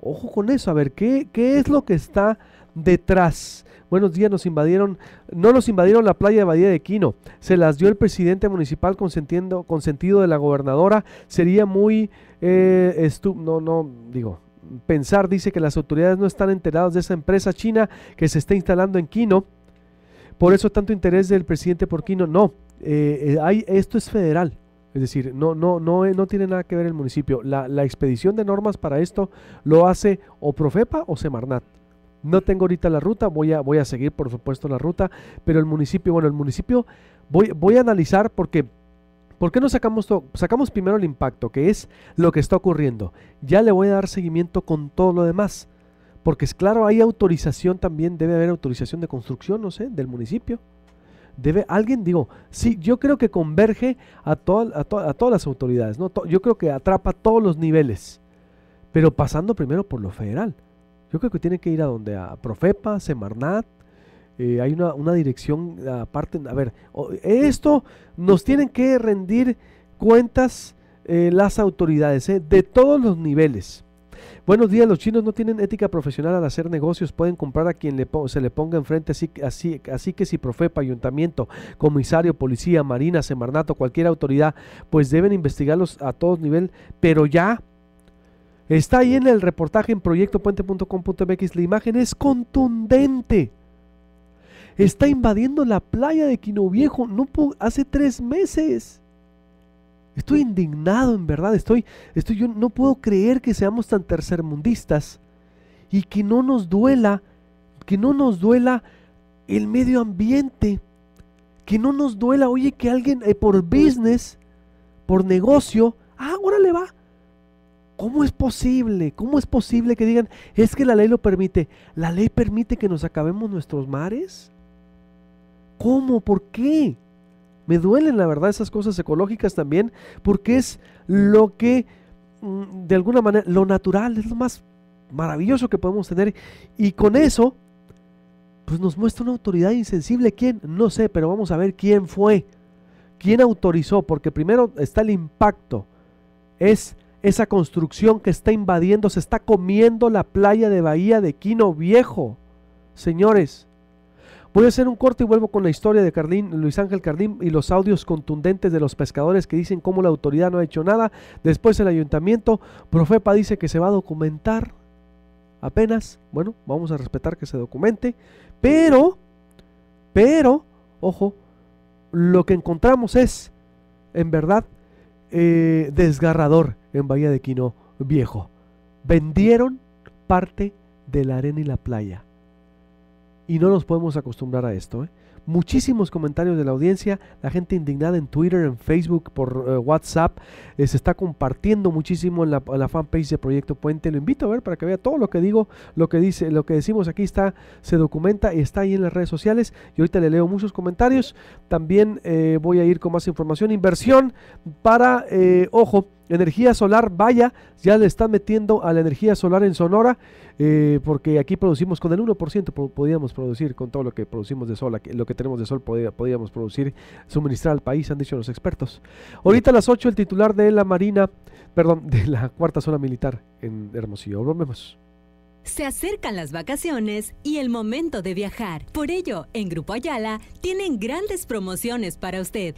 Ojo con eso, a ver, ¿qué, qué es lo que está detrás? Buenos días, nos invadieron, no nos invadieron la playa de Bahía de Quino, se las dio el presidente municipal consentiendo, consentido de la gobernadora, sería muy, eh, no, no, digo, pensar, dice que las autoridades no están enteradas de esa empresa china que se está instalando en Quino, por eso tanto interés del presidente por Quino, no, eh, eh, esto es federal, es decir, no, no, no, eh, no tiene nada que ver el municipio. La, expedición de normas para esto lo hace o Profepa o Semarnat. No tengo ahorita la ruta, voy a, voy a seguir por supuesto la ruta, pero el municipio, bueno, el municipio voy, voy a analizar porque ¿Por qué no sacamos Sacamos primero el impacto, que es lo que está ocurriendo. Ya le voy a dar seguimiento con todo lo demás. Porque es claro, hay autorización también, debe haber autorización de construcción, no sé, del municipio debe alguien, digo, sí, yo creo que converge a, a, todas las autoridades, ¿no? yo creo que atrapa todos los niveles, pero pasando primero por lo federal. Yo creo que tiene que ir a donde, a Profepa, Semarnat, eh, hay una, dirección aparte, a ver, esto nos tienen que rendir cuentas eh, las autoridades eh, de todos los niveles. Buenos días, los chinos no tienen ética profesional al hacer negocios, pueden comprar a quien le se le ponga enfrente, así, así, así que si Profepa, ayuntamiento, comisario, policía, marina, semarnato, cualquier autoridad, pues deben investigarlos a todos nivel, pero ya Está ahí en el reportaje en proyectopuente.com.mx. La imagen es contundente. Está invadiendo la playa de Quinoviejo, No hace tres meses. Estoy indignado en verdad, estoy, estoy, yo no puedo creer que seamos tan tercermundistas y que no nos duela, que no nos duela el medio ambiente, que no nos duela, oye, que alguien eh, por business, por negocio, ah, le va. ¿Cómo es posible? ¿Cómo es posible que digan, es que la ley lo permite? ¿La ley permite que nos acabemos nuestros mares? ¿Cómo? ¿Por qué? Me duelen, la verdad, esas cosas ecológicas también, porque es lo que, mm, de alguna manera, lo natural, es lo más maravilloso que podemos tener. Y con eso, pues nos muestra una autoridad insensible. ¿Quién? No sé, pero vamos a ver quién fue. ¿Quién autorizó? Porque primero está el impacto. Es esa construcción que está invadiendo, se está comiendo la playa de Bahía de Quino Viejo. Señores, Voy a hacer un corte y vuelvo con la historia de cardín Luis Ángel Cardín y los audios contundentes de los pescadores que dicen cómo la autoridad no ha hecho nada. Después el ayuntamiento, Profepa dice que se va a documentar apenas. Bueno, vamos a respetar que se documente. Pero, pero, ojo, lo que encontramos es, en verdad, eh, desgarrador en Bahía de Quino Viejo. Vendieron parte de la arena y la playa y no nos podemos acostumbrar a esto. ¿eh? muchísimos comentarios de la audiencia, la gente indignada en Twitter, en Facebook, por eh, WhatsApp, eh, se está compartiendo muchísimo en la, fanpage de Proyecto Puente. Lo invito a ver para que vea todo lo que digo, lo que dice, lo que decimos aquí está, se documenta y está ahí en las redes sociales. Y ahorita le leo muchos comentarios. También eh, voy a ir con más información. Inversión para, ojo, Energía solar, vaya, ya le están metiendo a la energía solar en Sonora, porque aquí producimos con el 1%, podríamos producir con todo lo que producimos de sol, lo que tenemos de sol podríamos producir, suministrar al país, han dicho los expertos. Ahorita a las 8 el titular de la Marina, perdón, de la cuarta zona militar en Hermosillo. Volvemos. Se acercan las vacaciones y el momento de viajar. Por ello, en Grupo Ayala tienen grandes promociones para usted.